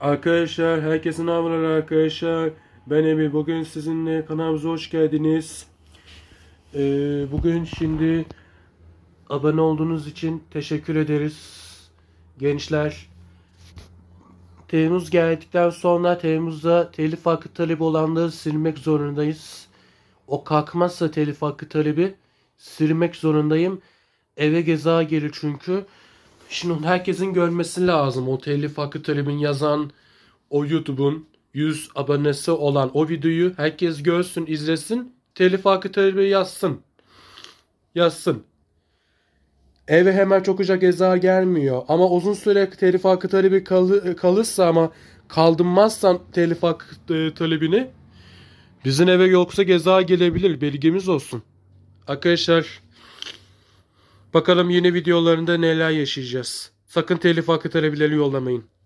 Arkadaşlar herkese ne arkadaşlar ben Emir bugün sizinle kanalımıza hoş geldiniz ee, Bugün şimdi abone olduğunuz için teşekkür ederiz gençler Temmuz geldikten sonra Temmuz'da telif hakkı talebi olanları silmek zorundayız O kalkmazsa telif hakkı talebi silmek zorundayım Eve ceza gelir çünkü Şimdi herkesin görmesi lazım. O telif hakkı talebin yazan o YouTube'un 100 abonesi olan o videoyu herkes görsün, izlesin. Telif hakkı talebi yazsın. Yazsın. Eve hemen çok uca ceza gelmiyor. Ama uzun süre telif hakkı talebi kalı, kalırsa ama kaldınmazsan telif hakkı e, talebini bizim eve yoksa ceza gelebilir. Belgemiz olsun. Arkadaşlar Bakalım yeni videolarında neler yaşayacağız. Sakın telif hakkı talebileri yollamayın.